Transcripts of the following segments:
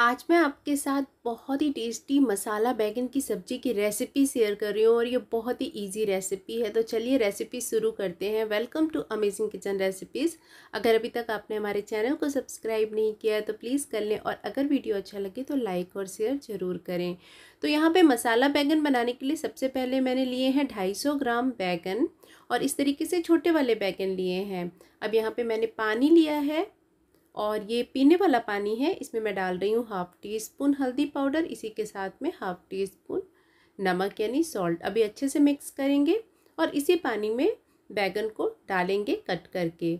आज मैं आपके साथ बहुत ही टेस्टी मसाला बैगन की सब्ज़ी की रेसिपी शेयर कर रही हूँ और ये बहुत ही इजी रेसिपी है तो चलिए रेसिपी शुरू करते हैं welcome to amazing kitchen recipes अगर अभी तक आपने हमारे चैनल को सब्सक्राइब नहीं किया है तो प्लीज़ कर लें और अगर वीडियो अच्छा लगे तो लाइक और शेयर ज़रूर करें तो यहाँ पर मसाला बैगन बनाने के लिए सबसे पहले मैंने लिए हैं ढाई ग्राम बैगन और इस तरीके से छोटे वाले बैगन लिए हैं अब यहाँ पर मैंने पानी लिया है और ये पीने वाला पानी है इसमें मैं डाल रही हूँ हाफ़ टी स्पून हल्दी पाउडर इसी के साथ में हाफ़ टी स्पून नमक यानी सॉल्ट अभी अच्छे से मिक्स करेंगे और इसी पानी में बैगन को डालेंगे कट करके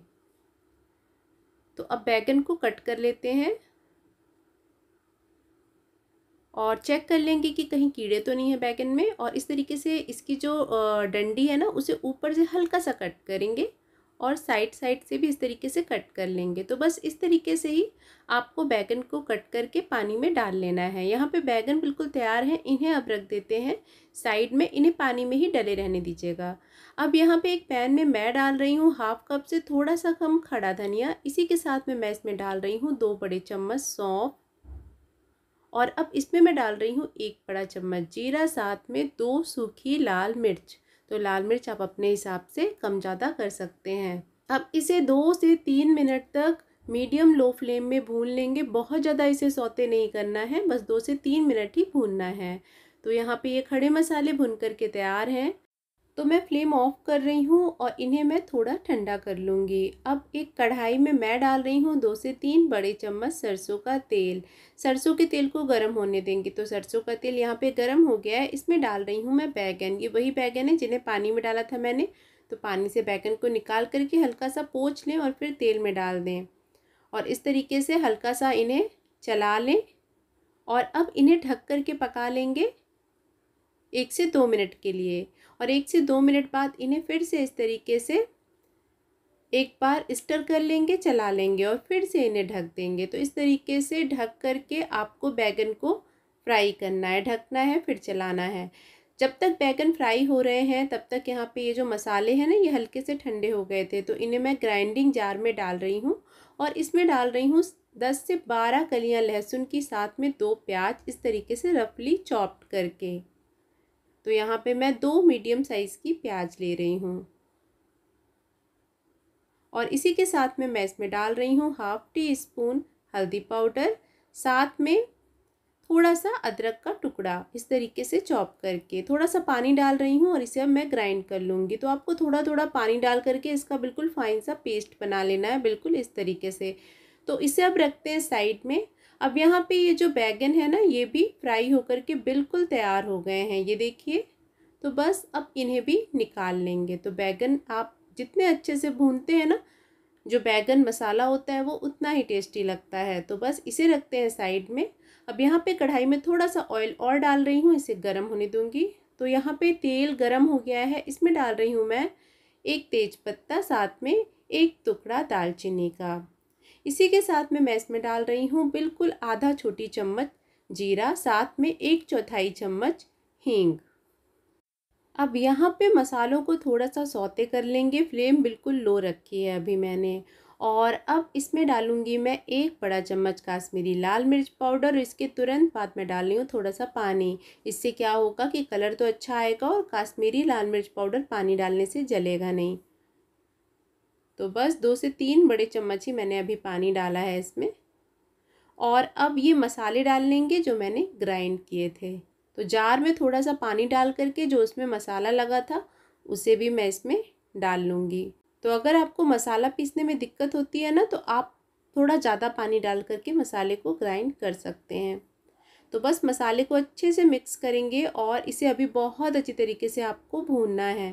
तो अब बैगन को कट कर लेते हैं और चेक कर लेंगे कि कहीं कीड़े तो नहीं है बैगन में और इस तरीके से इसकी जो डंडी है ना उसे ऊपर से हल्का सा कट करेंगे और साइड साइड से भी इस तरीके से कट कर लेंगे तो बस इस तरीके से ही आपको बैगन को कट करके पानी में डाल लेना है यहाँ पे बैगन बिल्कुल तैयार हैं इन्हें अब रख देते हैं साइड में इन्हें पानी में ही डले रहने दीजिएगा अब यहाँ पे एक पैन में मैं डाल रही हूँ हाफ कप से थोड़ा सा कम खड़ा धनिया इसी के साथ में मैं इसमें डाल रही हूँ दो बड़े चम्मच सौंप और अब इसमें मैं डाल रही हूँ एक बड़ा चम्मच जीरा साथ में दो सूखी लाल मिर्च तो लाल मिर्च आप अपने हिसाब से कम ज़्यादा कर सकते हैं अब इसे दो से तीन मिनट तक मीडियम लो फ्लेम में भून लेंगे बहुत ज़्यादा इसे सौते नहीं करना है बस दो से तीन मिनट ही भूनना है तो यहाँ पे ये खड़े मसाले भून कर के तैयार हैं तो मैं फ्लेम ऑफ कर रही हूँ और इन्हें मैं थोड़ा ठंडा कर लूँगी अब एक कढ़ाई में मैं डाल रही हूँ दो से तीन बड़े चम्मच सरसों का तेल सरसों के तेल को गर्म होने देंगे तो सरसों का तेल यहाँ पे गर्म हो गया है इसमें डाल रही हूँ मैं बैगन ये वही बैगन है जिन्हें पानी में डाला था मैंने तो पानी से बैगन को निकाल करके हल्का सा पोछ लें और फिर तेल में डाल दें और इस तरीके से हल्का सा इन्हें चला लें और अब इन्हें ढक करके पका लेंगे एक से दो मिनट के लिए और एक से दो मिनट बाद इन्हें फिर से इस तरीके से एक बार स्टर कर लेंगे चला लेंगे और फिर से इन्हें ढक देंगे तो इस तरीके से ढक करके आपको बैगन को फ्राई करना है ढकना है फिर चलाना है जब तक बैगन फ्राई हो रहे हैं तब तक यहाँ पे ये जो मसाले हैं ना ये हल्के से ठंडे हो गए थे तो इन्हें मैं ग्राइंडिंग जार में डाल रही हूँ और इसमें डाल रही हूँ दस से बारह कलियाँ लहसुन की साथ में दो प्याज इस तरीके से रफली चॉप्ड करके तो यहाँ पे मैं दो मीडियम साइज़ की प्याज ले रही हूँ और इसी के साथ में मैं इसमें डाल रही हूँ हाफ टी स्पून हल्दी पाउडर साथ में थोड़ा सा अदरक का टुकड़ा इस तरीके से चॉप करके थोड़ा सा पानी डाल रही हूँ और इसे अब मैं ग्राइंड कर लूँगी तो आपको थोड़ा थोड़ा पानी डाल करके इसका बिल्कुल फाइन सा पेस्ट बना लेना है बिल्कुल इस तरीके से तो इसे अब रखते हैं साइड में अब यहाँ पे ये जो बैगन है ना ये भी फ्राई होकर के बिल्कुल तैयार हो गए हैं ये देखिए तो बस अब इन्हें भी निकाल लेंगे तो बैगन आप जितने अच्छे से भूनते हैं ना जो बैगन मसाला होता है वो उतना ही टेस्टी लगता है तो बस इसे रखते हैं साइड में अब यहाँ पे कढ़ाई में थोड़ा सा ऑयल और डाल रही हूँ इसे गर्म होने दूँगी तो यहाँ पे तेल गर्म हो गया है इसमें डाल रही हूँ मैं एक पत्ता साथ में एक टुकड़ा दालचीनी का इसी के साथ मैं मैश में डाल रही हूँ बिल्कुल आधा छोटी चम्मच जीरा साथ में एक चौथाई चम्मच हींग अब यहाँ पे मसालों को थोड़ा सा सौते कर लेंगे फ्लेम बिल्कुल लो रखी है अभी मैंने और अब इसमें डालूंगी मैं एक बड़ा चम्मच काश्मीरी लाल मिर्च पाउडर इसके तुरंत बाद में डाल रही हूँ थोड़ा सा पानी इससे क्या होगा कि कलर तो अच्छा आएगा और काश्मीरी लाल मिर्च पाउडर पानी डालने से जलेगा नहीं तो बस दो से तीन बड़े चम्मच ही मैंने अभी पानी डाला है इसमें और अब ये मसाले डाल लेंगे जो मैंने ग्राइंड किए थे तो जार में थोड़ा सा पानी डाल करके जो उसमें मसाला लगा था उसे भी मैं इसमें डाल लूँगी तो अगर आपको मसाला पीसने में दिक्कत होती है ना तो आप थोड़ा ज़्यादा पानी डाल करके मसाले को ग्राइंड कर सकते हैं तो बस मसाले को अच्छे से मिक्स करेंगे और इसे अभी बहुत अच्छी तरीके से आपको भूनना है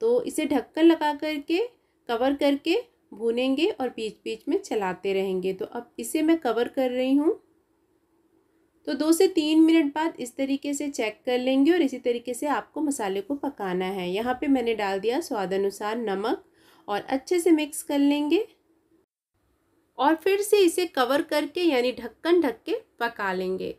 तो इसे ढक्कन लगा करके कवर करके भूनेंगे और बीच बीच में चलाते रहेंगे तो अब इसे मैं कवर कर रही हूँ तो दो से तीन मिनट बाद इस तरीके से चेक कर लेंगे और इसी तरीके से आपको मसाले को पकाना है यहाँ पे मैंने डाल दिया स्वाद अनुसार नमक और अच्छे से मिक्स कर लेंगे और फिर से इसे कवर करके यानी ढक्कन ढक के पका लेंगे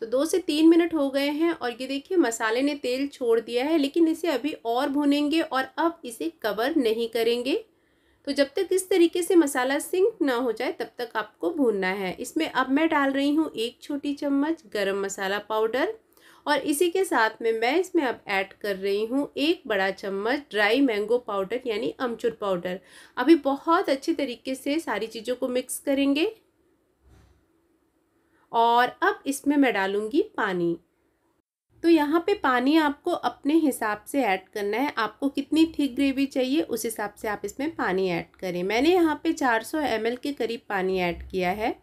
तो दो से तीन मिनट हो गए हैं और ये देखिए मसाले ने तेल छोड़ दिया है लेकिन इसे अभी और भूनेंगे और अब इसे कवर नहीं करेंगे तो जब तक इस तरीके से मसाला सिंक ना हो जाए तब तक आपको भूनना है इसमें अब मैं डाल रही हूँ एक छोटी चम्मच गरम मसाला पाउडर और इसी के साथ में मैं इसमें अब ऐड कर रही हूँ एक बड़ा चम्मच ड्राई मैंगो पाउडर यानी अमचूर पाउडर अभी बहुत अच्छे तरीके से सारी चीज़ों को मिक्स करेंगे और अब इसमें मैं डालूँगी पानी तो यहाँ पे पानी आपको अपने हिसाब से ऐड करना है आपको कितनी थिक ग्रेवी चाहिए उस हिसाब से आप इसमें पानी ऐड करें मैंने यहाँ पे 400 सौ के करीब पानी ऐड किया है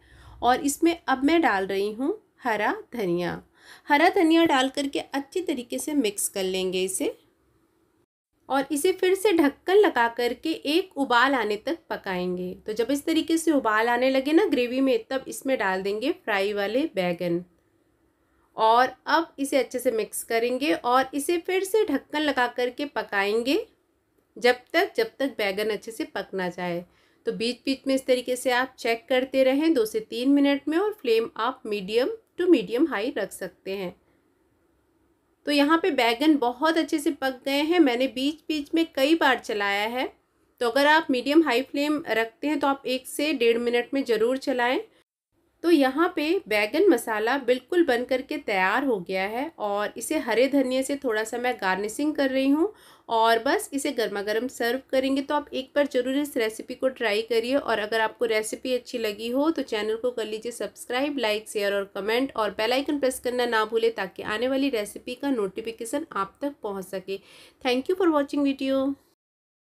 और इसमें अब मैं डाल रही हूँ हरा धनिया हरा धनिया डाल करके अच्छी तरीके से मिक्स कर लेंगे इसे और इसे फिर से ढक्कन लगा करके एक उबाल आने तक पकाएंगे तो जब इस तरीके से उबाल आने लगे ना ग्रेवी में तब इसमें डाल देंगे फ्राई वाले बैगन और अब इसे अच्छे से मिक्स करेंगे और इसे फिर से ढक्कन लगा करके पकाएंगे जब तक जब तक बैगन अच्छे से पक ना जाए तो बीच बीच में इस तरीके से आप चेक करते रहें दो से तीन मिनट में और फ्लेम आप मीडियम टू मीडियम हाई रख सकते हैं तो यहाँ पे बैगन बहुत अच्छे से पक गए हैं मैंने बीच बीच में कई बार चलाया है तो अगर आप मीडियम हाई फ्लेम रखते हैं तो आप एक से डेढ़ मिनट में ज़रूर चलाएं तो यहाँ पे बैगन मसाला बिल्कुल बन कर के तैयार हो गया है और इसे हरे धनिए से थोड़ा सा मैं गार्निशिंग कर रही हूँ और बस इसे गर्मा गर्म सर्व करेंगे तो आप एक बार ज़रूर इस रेसिपी को ट्राई करिए और अगर आपको रेसिपी अच्छी लगी हो तो चैनल को कर लीजिए सब्सक्राइब लाइक शेयर और कमेंट और बेल आइकन प्रेस करना ना भूलें ताकि आने वाली रेसिपी का नोटिफिकेशन आप तक पहुँच सके thank you for watching video